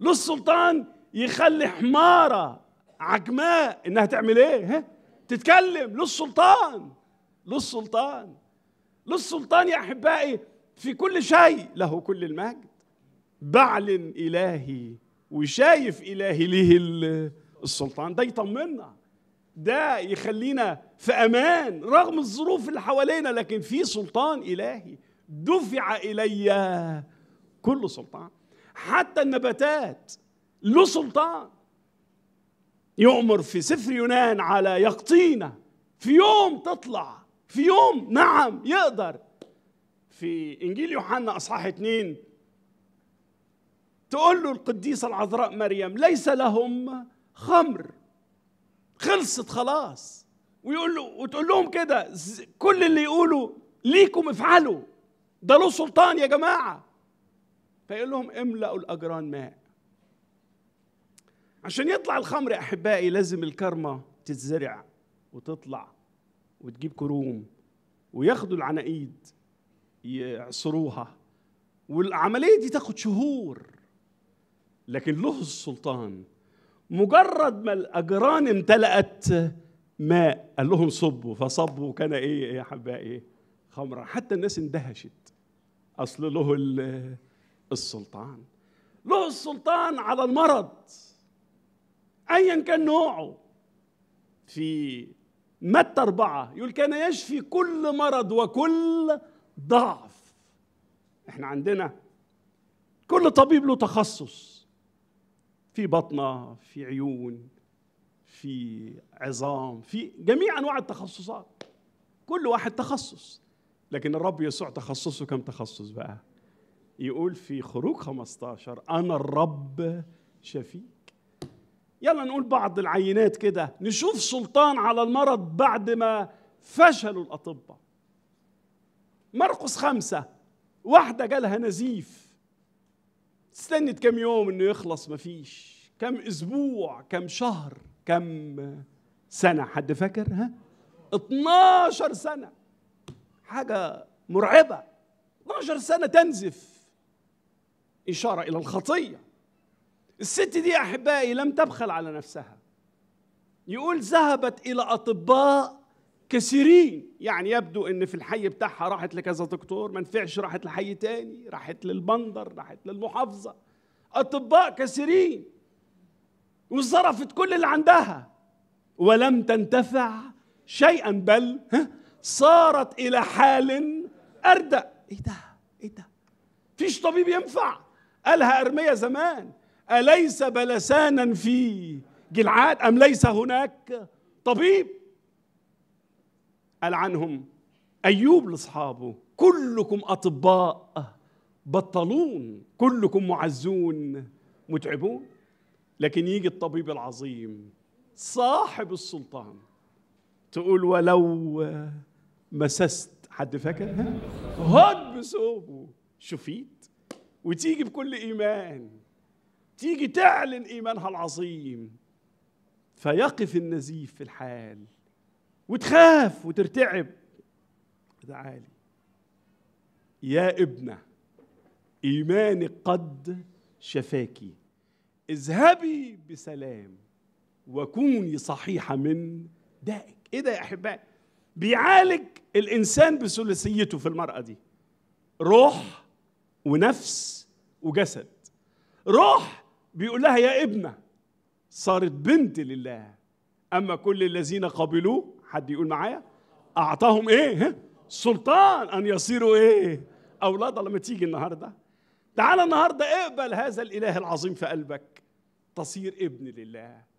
له السلطان يخلي حماره عجماء انها تعمل ايه؟ ها؟ تتكلم له السلطان له السلطان له السلطان يا احبائي في كل شيء له كل المجد بعلن الهي وشايف الهي ليه السلطان ده يطمنا ده يخلينا في امان رغم الظروف اللي حوالينا لكن في سلطان الهي دفع الي كل سلطان حتى النباتات له سلطان يؤمر في سفر يونان على يقطينة في يوم تطلع في يوم نعم يقدر في إنجيل يوحنا أصحاح اتنين تقول له القديسة العذراء مريم ليس لهم خمر خلصت خلاص ويقول له وتقول لهم كده كل اللي يقولوا ليكم افعلوا ده له سلطان يا جماعه فيقول لهم املأوا الأجران ماء عشان يطلع الخمر يا أحبائي لازم الكرمة تتزرع وتطلع وتجيب كروم وياخدوا العناقيد يعصروها والعملية دي تاخد شهور لكن له السلطان مجرد ما الأجران امتلأت ماء قال لهم صبوا فصبوا وكان إيه يا أحبائي خمرة حتى الناس اندهشت أصل له السلطان له السلطان على المرض ايا كان نوعه في متى أربعة يقول كان يشفي كل مرض وكل ضعف احنا عندنا كل طبيب له تخصص في بطنة في عيون في عظام في جميع أنواع التخصصات كل واحد تخصص لكن الرب يسوع تخصصه كم تخصص بقى يقول في خروج 15 أنا الرب شفيك يلا نقول بعض العينات كده نشوف سلطان على المرض بعد ما فشلوا الأطباء مرقس خمسة واحدة جالها نزيف استنت كم يوم انه يخلص مفيش كم اسبوع كم شهر كم سنة حد فاكر ها 12 سنة حاجة مرعبة 12 سنة تنزف إشارة إلى الخطية الست دي أحبائي لم تبخل على نفسها يقول ذهبت إلى أطباء كثيرين يعني يبدو ان في الحي بتاعها راحت لكذا دكتور ما نفعش راحت لحي تاني راحت للبندر راحت للمحافظه اطباء كثيرين وصرفت كل اللي عندها ولم تنتفع شيئا بل صارت الى حال اردأ ايه ده ايه ده مفيش طبيب ينفع قالها ارميا زمان اليس بلسانا في جلعاد ام ليس هناك طبيب قال عنهم ايوب لاصحابه كلكم اطباء بطلون كلكم معزون متعبون لكن يجي الطبيب العظيم صاحب السلطان تقول ولو مسست حد فاكر هد بثوبه شفيت وتيجي بكل إيمان تيجي تعلن إيمانها العظيم فيقف النزيف في الحال وتخاف وترتعب تعالي يا ابنة إيمانك قد شفاكي اذهبي بسلام وكوني صحيحة من دائك إيه ده يا أحبائي بيعالج الإنسان بثلاثيته في المرأة دي روح ونفس وجسد روح بيقول لها يا ابنة صارت بنت لله أما كل الذين قبلوه حد يقول معايا أعطاهم إيه سلطان أن يصيروا إيه أولاد لما تيجي النهاردة تعال النهاردة اقبل هذا الإله العظيم في قلبك تصير ابن لله